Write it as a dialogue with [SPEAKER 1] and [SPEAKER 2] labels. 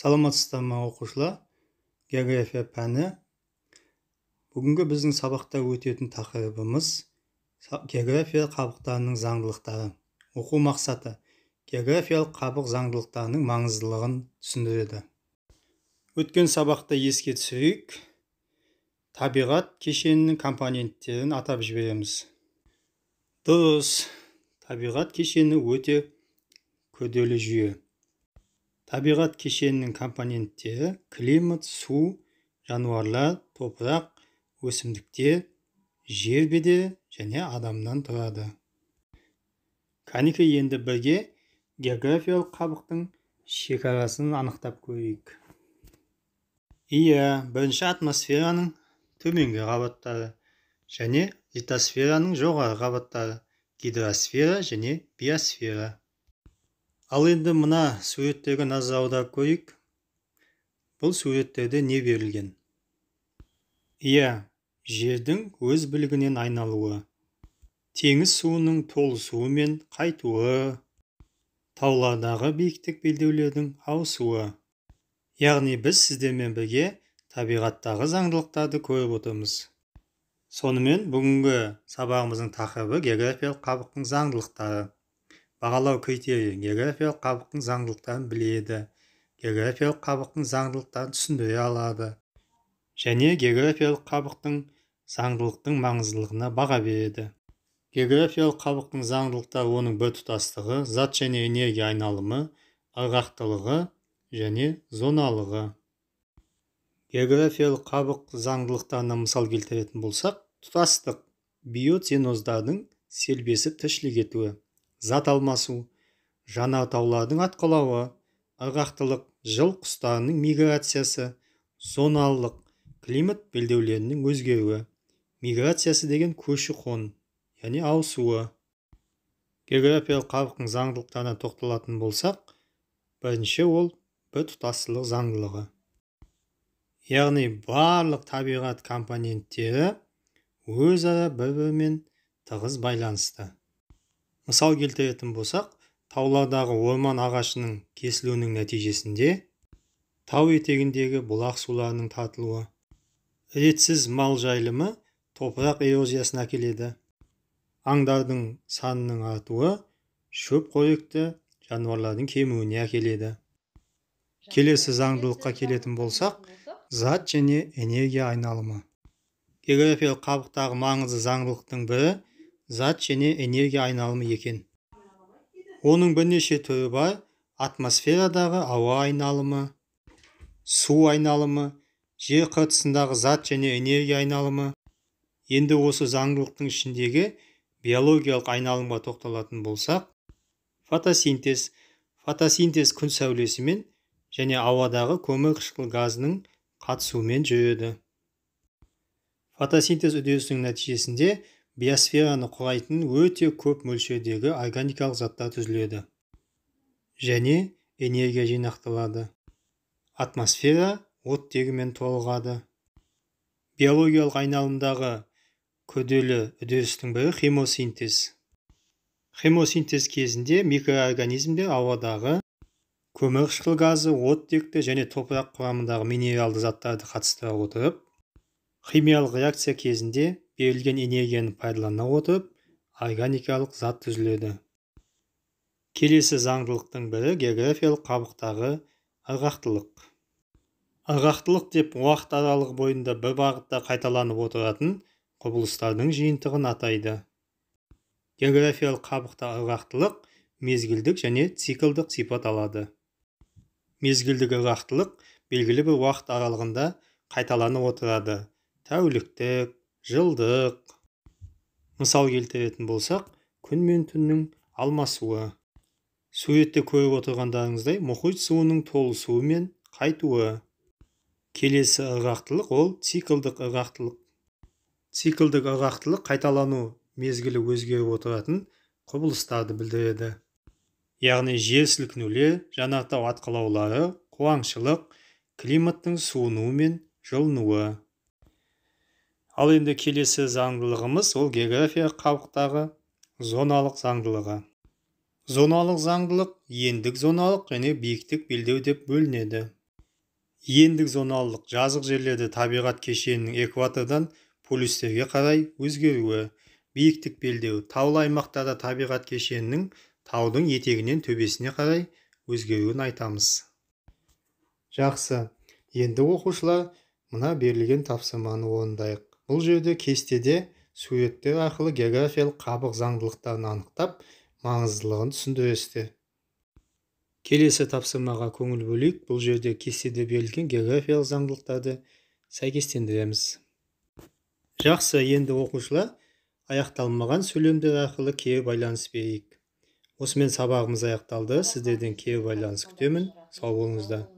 [SPEAKER 1] саламатсыздар ма оқушылар география пәні бүгінгі біздің сабақта өтетін тақырыбымыз география қабықтарының заңдылықтары оқу мақсаты географиялық қабық заңдылықтарының маңыздылығын түсіндіреді өткен сабақта еске түсірейік табиғат кешенінің компоненттерін атап жібереміз дұрыс табиғат кешені өте күрделі жүйе табиғат кешенінің компоненттері климат су жануарлар топырақ өсімдіктер жер бедері және адамнан тұрады қанеке енді бірге географиялық қабықтың шекарасын анықтап көрейік иә бірінші атмосфераның төменгі қабаттары және литосфераның жоғары қабаттары гидросфера және биосфера ал енді мына суреттегі назауда көйік, бұл суреттерде не берілген иә жердің өз білігінен айналуы теңіз суының толысуы мен қайтуы таулардағы биіктік белдеулердің ауысуы яғни біз сіздермен бірге табиғаттағы заңдылықтарды көріп отырмыз сонымен бүгінгі сабағымыздың тақырыбы географиялық қабықтың заңдылықтары бағалау критерийі географиялық қабықтың заңдылықтарын біледі географиялық қабықтың заңдылықтарын түсіндіре алады және географиялық қабықтың заңдылықтың маңыздылығына баға береді географиялық қабықтың заңдылықтары оның біртұтастығы зат және энергия айналымы ырғақтылығы және зоналығы географиялық қабық заңдылықтарына мысал келтіретін болсақ тұтастық биоценоздардың селбесіп тіршілік етуі зат алмасу жаңа таулардың атқылауы ырғақтылық жыл құстарының миграциясы зоналылық климат белдеулерінің өзгеруі миграциясы деген көші қон яғни ауысуы географиялық қабықтың заңдылықтарына тоқталатын болсақ бірінші ол біртұтастылық заңдылығы яғни барлық табиғат компоненттері өзара бір бірімен тығыз байланысты мысал келтіретін болсақ таулардағы орман ағашының кесілуінің нәтижесінде тау етегіндегі бұлақ суларының тартылуы ретсіз мал жайылымы топырақ эрозиясына әкеледі аңдардың санының артуы шөп қоректі жануарлардың кемуіне әкеледі келесі заңдылыққа келетін болсақ зат және энергия айналымы географиялық қабықтағы маңызды заңдылықтың бірі зат және энергия айналымы екен оның бірнеше түрі бар атмосферадағы ауа айналымы су айналымы жер қыртысындағы зат және энергия айналымы енді осы заңдылықтың ішіндегі биологиялық айналымға тоқталатын болсақ фотосинтез фотосинтез күн сәулесімен және ауадағы көмір қышқыл газының қатысуымен жүреді фотосинтез үдерісінің нәтижесінде биосфераны құрайтын өте көп мөлшердегі органикалық заттар түзіледі және энергия жинақталады атмосфера оттегімен толығады биологиялық айналымдағы күрделі үдерістің бірі хемосинтез хемосинтез кезінде микроорганизмдер ауадағы көмір қышқыл газы оттекті және топырақ құрамындағы минералды заттарды қатыстыра отырып химиялық реакция кезінде берілген энергияны пайдалана отырып органикалық зат түзіледі келесі заңдылықтың бірі географиялық қабықтағы ырғақтылық ырғақтылық деп уақыт аралығы бойында бір бағытта қайталанып отыратын құбылыстардың жиынтығын атайды географиялық қабықта ырғақтылық мезгілдік және циклдық сипат алады мезгілдік ырғақтылық белгілі бір уақыт аралығында қайталанып отырады тәуліктік жылдық мысал келтіретін болсақ күн мен түннің алмасуы суретте көріп отырғандарыңыздай мұхит суының толысуы мен қайтуы келесі ырғақтылық ол циклдық ырғақтылық циклдік ырғақтылық қайталану мезгілі өзгеріп отыратын құбылыстарды білдіреді яғни жер сілкінулер жанартау атқылаулары қуаңшылық климаттың суынуы мен жылынуы ал енді келесі заңдылығымыз ол география қабықтағы зоналық заңдылығы зоналық заңдылық ендік зоналық және биіктік белдеу деп бөлінеді ендік зоналық жазық жерлерде табиғат кешенінің экватордан полюстерге қарай өзгеруі биіктік белдеу таулы аймақтарда табиғат кешенінің таудың етегінен төбесіне қарай өзгеруін айтамыз жақсы енді оқушылар мына берілген тапсырманы орындайық бұл жерде кестеде суреттер арқылы географиялық қабық заңдылықтарын анықтап маңыздылығын түсіндіресіздер келесі тапсырмаға көңіл бөлейік бұл жерде кестеде берілген географиялық заңдылықтарды сәйкестендіреміз жақсы енді оқушылар аяқталмаған сөйлемдер арқылы кері байланыс берейік осымен сабағымыз аяқталды сіздерден кері байланыс күтемін сау болыңыздар